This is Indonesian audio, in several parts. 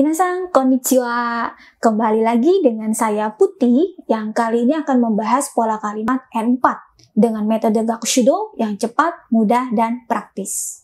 Minasang konnichiwa. Kembali lagi dengan saya Putih yang kali ini akan membahas pola kalimat N4 dengan metode Gakushudo yang cepat, mudah, dan praktis.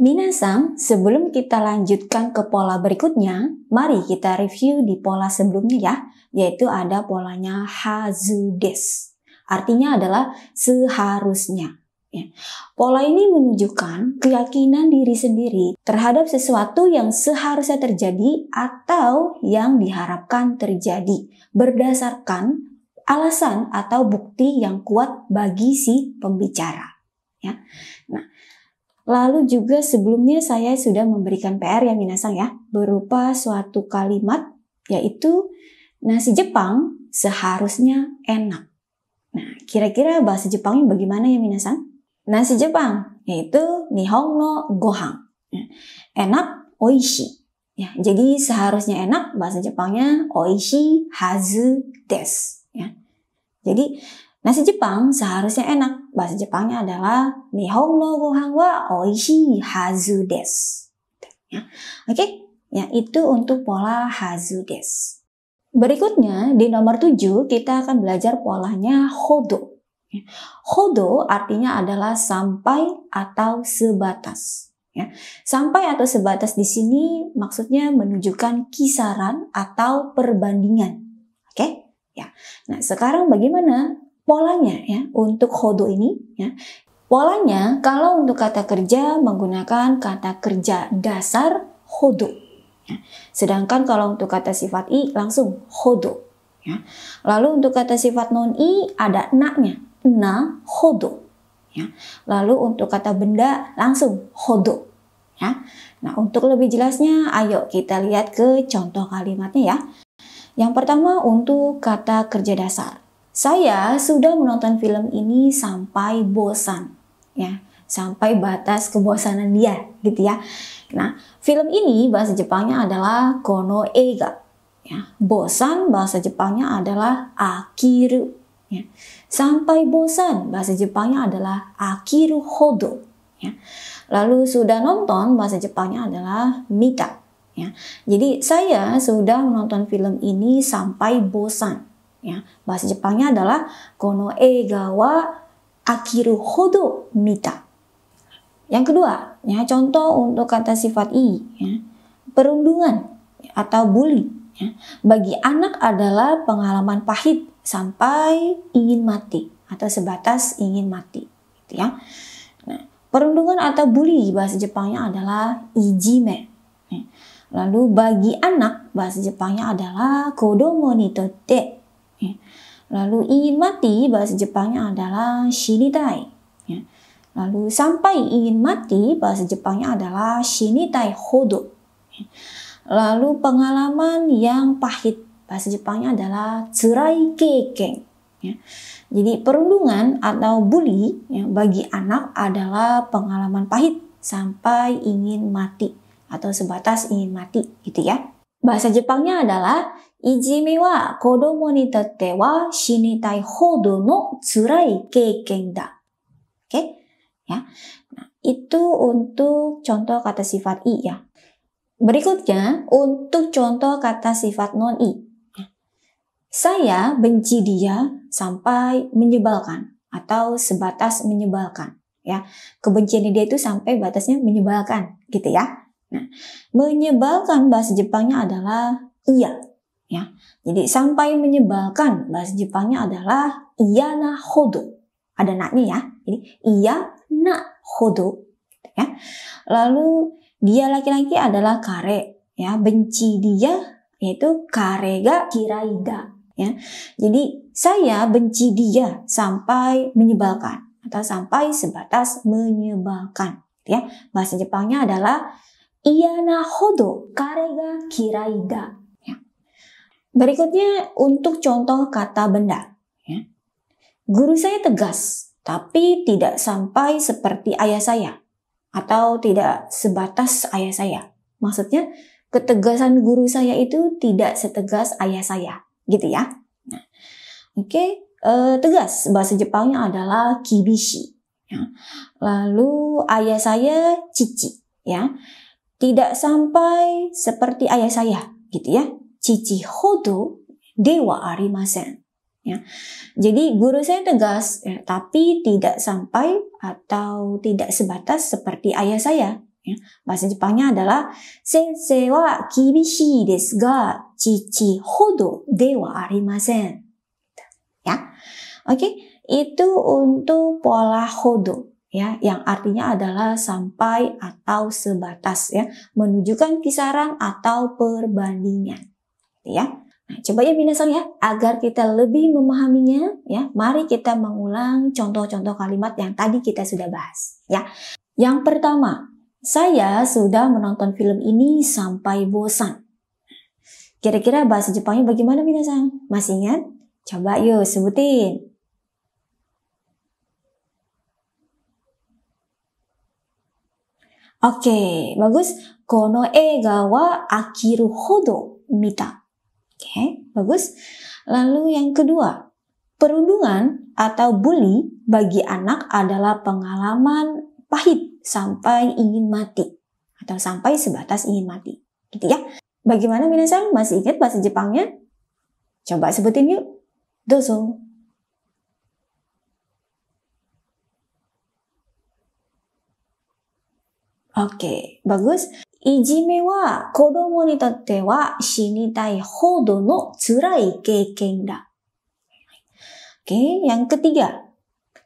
Minasang, sebelum kita lanjutkan ke pola berikutnya, mari kita review di pola sebelumnya ya, yaitu ada polanya Hazudes. Artinya adalah seharusnya. Ya. Pola ini menunjukkan keyakinan diri sendiri terhadap sesuatu yang seharusnya terjadi atau yang diharapkan terjadi berdasarkan alasan atau bukti yang kuat bagi si pembicara. Ya. Nah, lalu juga sebelumnya saya sudah memberikan PR ya Minasang ya, berupa suatu kalimat yaitu nasi Jepang seharusnya enak. Nah, kira-kira bahasa Jepangnya bagaimana ya Minasang? nasi Jepang yaitu Nihon no Gohan. Ya. Enak, oishi. Ya, jadi seharusnya enak bahasa Jepangnya oishi hazu des. Ya. Jadi nasi Jepang seharusnya enak. Bahasa Jepangnya adalah Nihon no Gohan wa oishi hazu des. Ya. Oke, okay? ya itu untuk pola hazu des. Berikutnya di nomor 7 kita akan belajar polanya hodo. Hodo artinya adalah sampai atau sebatas. Ya. Sampai atau sebatas di sini maksudnya menunjukkan kisaran atau perbandingan. Oke? Ya. Nah, sekarang bagaimana polanya ya untuk hodo ini ya? Polanya kalau untuk kata kerja menggunakan kata kerja dasar hodo. Ya. Sedangkan kalau untuk kata sifat i langsung hodo. Ya. Lalu untuk kata sifat non i ada naknya na hodo. Ya. Lalu untuk kata benda langsung hodo. Ya. Nah untuk lebih jelasnya ayo kita lihat ke contoh kalimatnya ya. Yang pertama untuk kata kerja dasar. Saya sudah menonton film ini sampai bosan. Ya, sampai batas kebosanan dia gitu ya. Nah, film ini bahasa Jepangnya adalah kono ega. Ya, bosan bahasa Jepangnya adalah akiru Ya. Sampai bosan, bahasa Jepangnya adalah akiru hodo. Ya. Lalu sudah nonton, bahasa Jepangnya adalah mita. Ya. Jadi saya sudah menonton film ini sampai bosan. Ya. Bahasa Jepangnya adalah kono egawa akiru hodo mita. Yang kedua, ya, contoh untuk kata sifat i, ya, perundungan atau bully. Ya. Bagi anak adalah pengalaman pahit sampai ingin mati atau sebatas ingin mati, gitu ya. Nah, perundungan atau bully bahasa Jepangnya adalah ijime. Lalu bagi anak bahasa Jepangnya adalah kodomo ni totte. Lalu ingin mati bahasa Jepangnya adalah shinitai. Lalu sampai ingin mati bahasa Jepangnya adalah shinitai hodo. Lalu pengalaman yang pahit bahasa Jepangnya adalah cerai kekeng. Ya. Jadi perundungan atau bully ya, bagi anak adalah pengalaman pahit sampai ingin mati atau sebatas ingin mati gitu ya. Bahasa Jepangnya adalah ijime wa kodomo ni totte wa shinitai hodo no tsurai keiken da. Oke? Okay? Ya. Nah, itu untuk contoh kata sifat i ya. Berikutnya untuk contoh kata sifat non i. Saya benci dia sampai menyebalkan atau sebatas menyebalkan ya. Kebencian dia itu sampai batasnya menyebalkan gitu ya. Nah, menyebalkan bahasa Jepangnya adalah iya ya. Jadi sampai menyebalkan bahasa Jepangnya adalah iya na hodo. Ada naknya ya. Jadi iya na hodo ya. Lalu dia laki-laki adalah kare ya. Benci dia yaitu karega kiraida ya. Jadi saya benci dia sampai menyebalkan atau sampai sebatas menyebalkan ya. Bahasa Jepangnya adalah iana hodo karega kiraida ya. Berikutnya untuk contoh kata benda ya. Guru saya tegas tapi tidak sampai seperti ayah saya atau tidak sebatas ayah saya. Maksudnya ketegasan guru saya itu tidak setegas ayah saya gitu ya. Nah, oke, okay. uh, eh, tegas bahasa Jepangnya adalah kibishi. Ya. Lalu ayah saya cici, ya tidak sampai seperti ayah saya, gitu ya. Cici hodo dewa arimasen. Ya. Jadi guru saya tegas, ya, tapi tidak sampai atau tidak sebatas seperti ayah saya. Ya. Bahasa Jepangnya adalah sensei wa kibishi desu ga Cici hodo dewa arimasen, ya. Oke, okay? itu untuk pola hodo ya yang artinya adalah sampai atau sebatas ya, menunjukkan kisaran atau perbandingan. Ya. Nah, coba ya binasang ya, agar kita lebih memahaminya ya, mari kita mengulang contoh-contoh kalimat yang tadi kita sudah bahas ya. Yang pertama, saya sudah menonton film ini sampai bosan. Kira-kira bahasa Jepangnya bagaimana Minasan? Masih ingat? Coba yuk sebutin. Oke, okay, bagus. Kono ega wa akiru hodo mita. Oke, okay, bagus. Lalu yang kedua, perundungan atau bully bagi anak adalah pengalaman pahit sampai ingin mati atau sampai sebatas ingin mati. Gitu ya. Bagaimana minasang? Masih ingat bahasa Jepangnya? Coba sebutin yuk. Dozo. Oke, okay, bagus. Oke, okay, yang ketiga.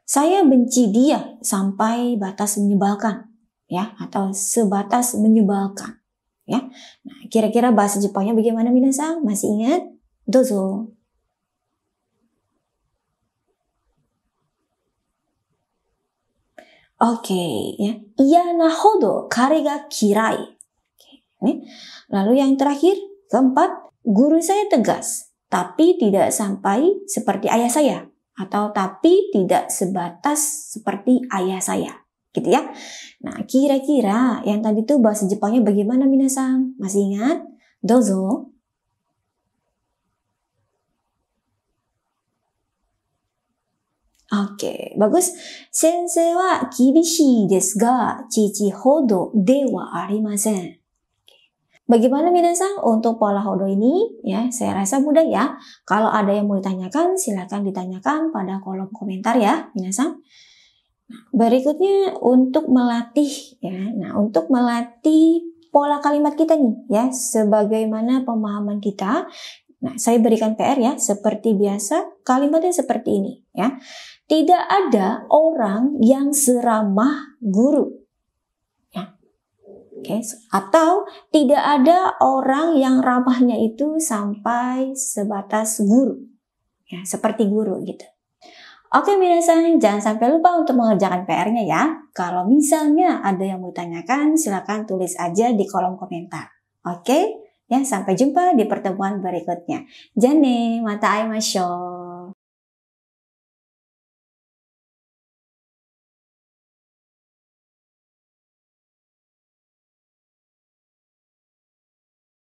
Saya benci dia sampai batas menyebalkan. Ya, atau sebatas menyebalkan ya. Nah, kira-kira bahasa Jepangnya bagaimana minasang? Masih ingat? Dozo. Oke, okay, ya. Iya nahodo kare ga kirai. Okay, Lalu yang terakhir, keempat, guru saya tegas, tapi tidak sampai seperti ayah saya atau tapi tidak sebatas seperti ayah saya gitu ya. Nah, kira-kira yang tadi tuh bahasa Jepangnya bagaimana minasang? Masih ingat? Dozo. Oke, okay, bagus. Sensei wa kibishi desu ga chichi hodo de wa arimasen. Bagaimana minasang untuk pola hodo ini? Ya, saya rasa mudah ya. Kalau ada yang mau ditanyakan, silakan ditanyakan pada kolom komentar ya, minasang. Berikutnya untuk melatih ya. Nah, untuk melatih pola kalimat kita nih ya, sebagaimana pemahaman kita. Nah, saya berikan PR ya, seperti biasa kalimatnya seperti ini ya. Tidak ada orang yang seramah guru. Ya. Oke, atau tidak ada orang yang ramahnya itu sampai sebatas guru. Ya, seperti guru gitu. Oke minasan, jangan sampai lupa untuk mengerjakan PR-nya ya. Kalau misalnya ada yang mau ditanyakan, silakan tulis aja di kolom komentar. Oke? Ya, sampai jumpa di pertemuan berikutnya. Jane, mata masyok.